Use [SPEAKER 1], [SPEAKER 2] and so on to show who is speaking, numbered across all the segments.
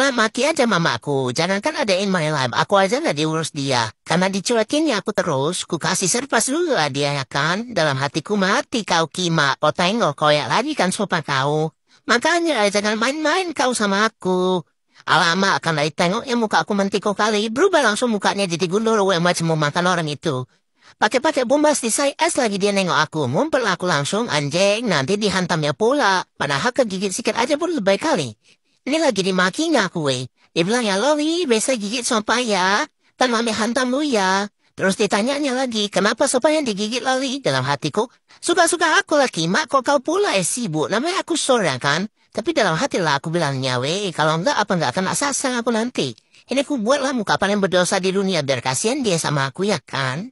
[SPEAKER 1] Ma, mati aja mamaku. Jangankan ada in my life. Aku aja gak diurus dia. Karena dicuekinnya aku terus. Ku kasih serpas dulu lah dia ya kan. Dalam hatiku mati kau kima. Kau tengok kau ya lagi kan sopan kau. Makanya aja jangan main-main kau sama aku. Alamak, akan lagi tengok ya muka aku kau kali. Berubah langsung mukanya jadi gundul. Weh, macam mau makan orang itu. Pakai-pakai di saya es lagi dia nengok aku. Mumpel aku langsung anjing nanti dihantamnya pula. Padahal kegigit sikit aja pun lebih kali. Ini lagi dimaki nga kue? Dia bilang, ya Loli, biasa gigit sopa ya. Tan mami hantam lu ya. Terus ditanyanya lagi, kenapa sopa yang digigit Loli? Dalam hatiku, suka-suka aku lagi, mak kok kau pula eh sibuk. Namanya aku seorang kan? Tapi dalam hati lah aku bilangnya, weh, kalau enggak apa enggak akan asasang aku nanti. Ini aku buatlah muka paling berdosa di dunia, biar kasihan dia sama aku ya kan?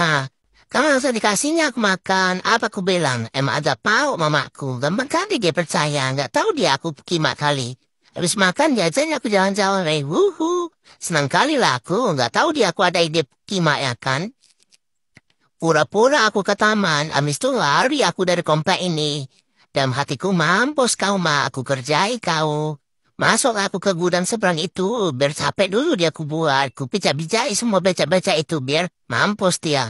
[SPEAKER 1] Ha, kalau saya dikasihnya aku makan, apa aku bilang? Emang eh, ada pau mamaku. Dan makan dia percaya, nggak tahu dia aku kimak kali. Habis makan dia jajan aku jalan-jalan, Hey, eh, wuhu. Senang kali lah aku, nggak tahu dia aku ada ide kimak ya kan. Pura-pura aku ke taman, habis itu lari aku dari komplek ini. Dalam hatiku mampus kau ma, aku kerjai kau. Masuk aku ke gudang seberang itu, biar capek dulu dia aku buat. Aku pijak pijak semua baca baca itu, biar mampus dia.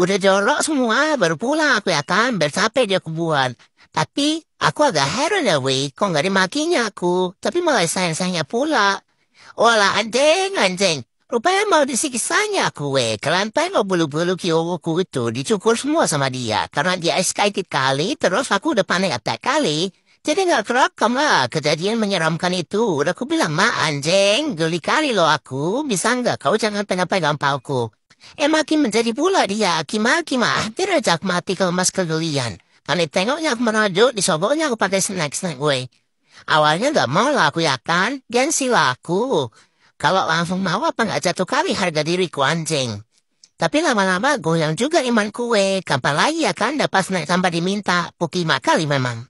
[SPEAKER 1] Udah jorok semua, baru pulang aku ya kan, di dia kebuan. Tapi aku agak heran ya, Wei, kok nggak dimakinya aku, tapi malah sayang-sayangnya pula. Walah, anjing, anjing. Rupanya mau disikisanya aku, Wei. Kelantai mau bulu-bulu kiowoku itu dicukur semua sama dia. Karena dia excited kali, terus aku udah panik attack kali. Jadi nggak kerokam lah kejadian menyeramkan itu. Udah aku bilang, ma anjing, geli kali lo aku. Bisa nggak kau jangan pengen pegang pauku. Emaki menjadi pula dia, kima-kima, direjak mati ke mas kegelian. Kali tengoknya aku merajuk disogoknya aku pakai snack-snack gue. Awalnya gak mau lah aku ya kan, gengsi lah aku. Kalau langsung mau apa gak jatuh kali harga diriku anjing. Tapi lama-lama goyang juga iman kue, kapan lagi ya kan dapat snack tanpa diminta, pukima kali memang.